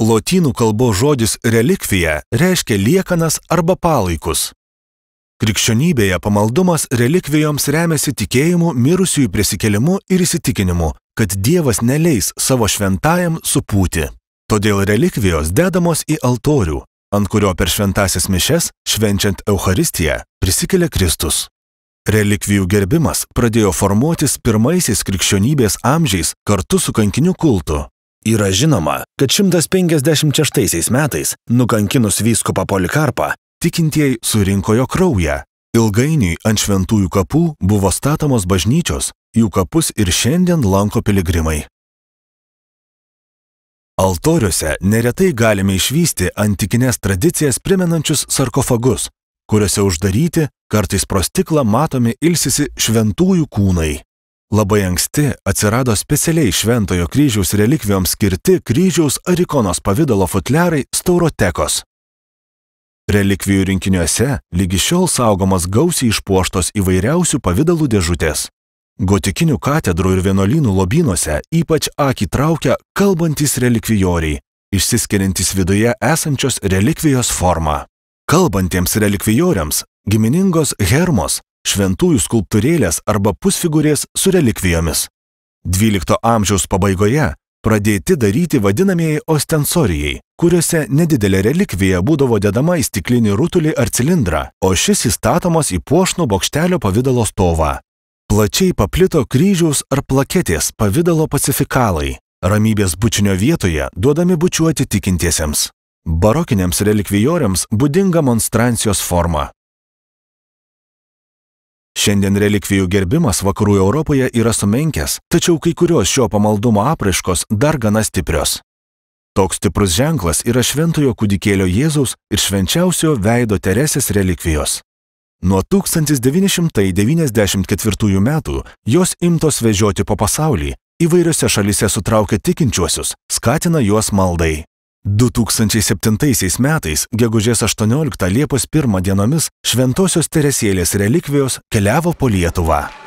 Lotynų kalbos žodis relikvija reiškia liekanas arba palaikus. Krikščionybėje pamaldumas relikvijoms remiasi tikėjimu mirusiųjų prisikelimu ir įsitikinimu, kad Dievas neleis savo šventajam supūti. Todėl relikvijos dedamos į altorių, ant kurio per šventasias mišes, švenčiant Euharistiją, prisikelia Kristus. Relikvijų gerbimas pradėjo formuotis pirmaisiais krikščionybės amžiais kartu su kankiniu kultu, Yra žinoma, kad 156 metais, nukankinus vyskupą Polikarpą, tikintieji surinko jo kraują. Ilgainiui ant šventųjų kapų buvo statomos bažnyčios, jų kapus ir šiandien lanko piligrimai. Altoriuose neretai galime išvysti antikinės tradicijas primenančius sarkofagus, kuriuose uždaryti, kartais pro stiklą matomi ilsisi šventųjų kūnai. Labai anksti atsirado specialiai Šventojo kryžiaus relikvijoms skirti kryžiaus ar ikonos pavydalo futlerai staurotekos. Relikvijų rinkiniuose lygi šiol saugomas gausiai išpuoštos įvairiausių pavydalų dėžutės. Gotikinių katedrų ir vienuolynų lobynuose ypač akį traukia kalbantis relikvijoriai, išsiskiriantis viduje esančios relikvijos formą. Kalbantiems relikvijoriams giminingos hermos šventųjų skulptūrėlės arba pusfigūrės su relikvijomis. XII amžiaus pabaigoje pradėti daryti vadinamieji ostensorijai, kuriuose nedidelė relikvija būdavo dedama į stiklinį rutulį ar cilindrą, o šis įstatomas į puošnų bokštelio pavydalo stovą. Plačiai paplito kryžiaus ar plaketės pavydalo pacifikalai, ramybės bučinio vietoje duodami bučiuoti tikintiesiems. Barokiniams relikvijoriams būdinga monstrancijos forma, Šiandien relikvijų gerbimas vakarų Europoje yra sumenkęs, tačiau kai kurios šio pamaldumo apraiškos dar gana stiprios. Toks stiprus ženklas yra šventojo kūdikėlio Jėzaus ir švenčiausio veido Teresės relikvijos. Nuo 1994 metų jos imtos vežioti po pasaulį, įvairiose šalise sutraukia tikinčiuosius, skatina juos maldai. 2007 metais, gegužės 18 Liepos 1 dienomis, Šventosios Teresėlės relikvijos keliavo po Lietuvą.